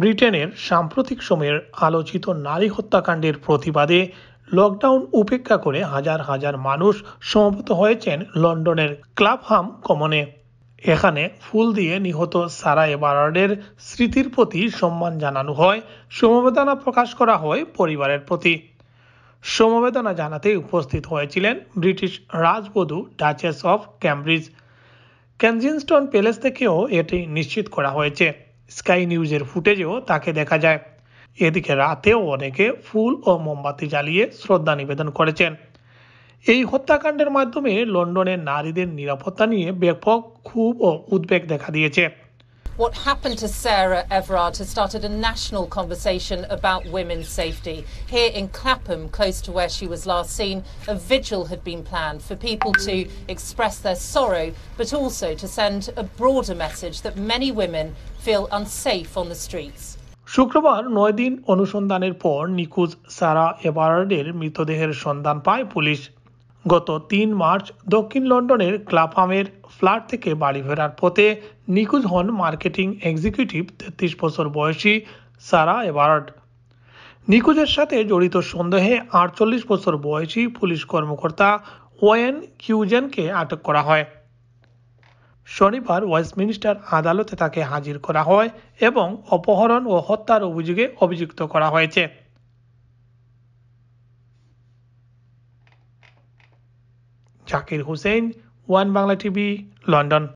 ব্রিটেনের সাম্প্রতিক সময়ের আলোচিত নারী হত্যাকাণ্ডের প্রতিবাদে লকডাউন উপেক্ষা করে হাজার হাজার মানুষ সমবেত হয়েছেন লন্ডনের ক্লাবহাম কমনে এখানে ফুল দিয়ে নিহত সারা এবারের স্মৃতির প্রতি সম্মান জানানো হয় সমবেদনা প্রকাশ করা হয় পরিবারের প্রতি সমবেদনা জানাতে উপস্থিত হয়েছিলেন ব্রিটিশ রাজবধূ duchess of Cambridge Kensington palace থেকেও এটি নিশ্চিত করা হয়েছে স্কাই নিউজের ফুটেজেও তাকে দেখা যায় এদিকে রাতেও অনেকে ফুল ও মোমবাতি জ্বালিয়ে শ্রদ্ধা নিবেদন করেছেন এই হত্যাকাণ্ডের মাধ্যমে লন্ডনের নারীদের নিরাপত্তা নিয়ে ব্যাপক ক্ষোভ ও উদ্বেগ দেখা দিয়েছে what happened to Sarah Everard has started a national conversation about women's safety. Here in Clapham, close to where she was last seen, a vigil had been planned for people to express their sorrow, but also to send a broader message that many women feel unsafe on the streets. শুক্রবার নয় দিন অনুসন্ধানের পর নিখোঁজ সারা এবার্ডের মৃতদেহের সন্ধান পায় police গত তিন মার্চ দক্ষিণ লন্ডনের ক্লাফামের ফ্ল্যাট থেকে বাড়ি ফেরার পথে নিখোঁজ হন মার্কেটিং এক্সিকিউটিভ তেত্রিশ বছর বয়সী সারা এভার্ড নিখোঁজের সাথে জড়িত সন্দেহে আটচল্লিশ বছর বয়সী পুলিশ কর্মকর্তা ওয়েন কিউজেনকে আটক করা হয় শনিবার ওয়েস্টমিনিস্টার আদালতে তাকে হাজির করা হয় এবং অপহরণ ও হত্যার অভিযোগে অভিযুক্ত করা হয়েছে Zakir Hussain one Bangla TV London